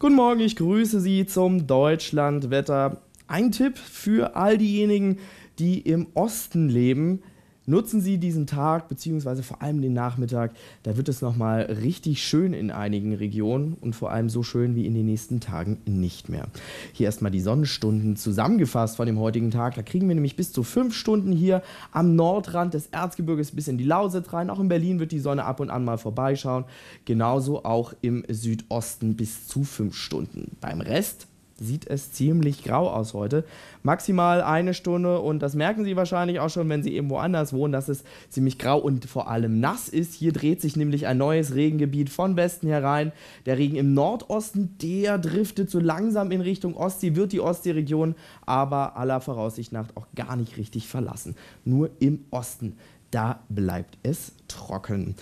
Guten Morgen, ich grüße Sie zum Deutschlandwetter. Ein Tipp für all diejenigen, die im Osten leben. Nutzen Sie diesen Tag beziehungsweise vor allem den Nachmittag. Da wird es nochmal richtig schön in einigen Regionen und vor allem so schön wie in den nächsten Tagen nicht mehr. Hier erstmal die Sonnenstunden zusammengefasst von dem heutigen Tag. Da kriegen wir nämlich bis zu fünf Stunden hier am Nordrand des Erzgebirges bis in die Lausitz rein. Auch in Berlin wird die Sonne ab und an mal vorbeischauen. Genauso auch im Südosten bis zu fünf Stunden. Beim Rest sieht es ziemlich grau aus heute. Maximal eine Stunde und das merken Sie wahrscheinlich auch schon, wenn Sie irgendwo anders wohnen, dass es ziemlich grau und vor allem nass ist. Hier dreht sich nämlich ein neues Regengebiet von Westen herein. Der Regen im Nordosten, der driftet so langsam in Richtung Ostsee, wird die Ostseeregion aber aller Voraussicht nach auch gar nicht richtig verlassen. Nur im Osten, da bleibt es trocken.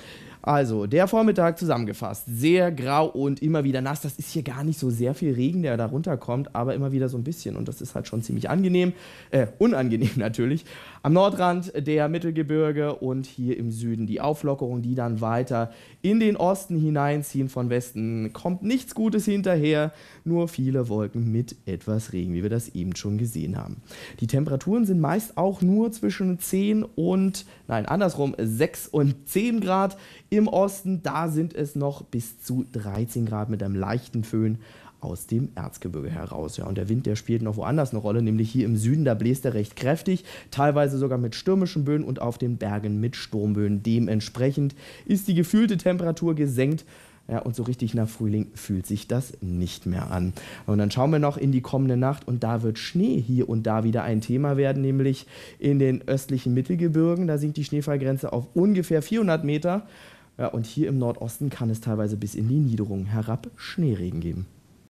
Also, der Vormittag zusammengefasst. Sehr grau und immer wieder nass. Das ist hier gar nicht so sehr viel Regen, der da runterkommt, aber immer wieder so ein bisschen. Und das ist halt schon ziemlich angenehm. Äh, unangenehm natürlich. Am Nordrand der Mittelgebirge und hier im Süden die Auflockerung, die dann weiter in den Osten hineinziehen. Von Westen kommt nichts Gutes hinterher, nur viele Wolken mit etwas Regen, wie wir das eben schon gesehen haben. Die Temperaturen sind meist auch nur zwischen 10 und, nein, andersrum, 6 und 10 Grad im Osten, da sind es noch bis zu 13 Grad mit einem leichten Föhn aus dem Erzgebirge heraus. Ja, und der Wind, der spielt noch woanders eine Rolle, nämlich hier im Süden, da bläst er recht kräftig, teilweise sogar mit stürmischen Böen und auf den Bergen mit Sturmböen. Dementsprechend ist die gefühlte Temperatur gesenkt. Ja, und so richtig nach Frühling fühlt sich das nicht mehr an. Und dann schauen wir noch in die kommende Nacht und da wird Schnee hier und da wieder ein Thema werden, nämlich in den östlichen Mittelgebirgen. Da sinkt die Schneefallgrenze auf ungefähr 400 Meter. Ja, und hier im Nordosten kann es teilweise bis in die Niederungen herab Schneeregen geben.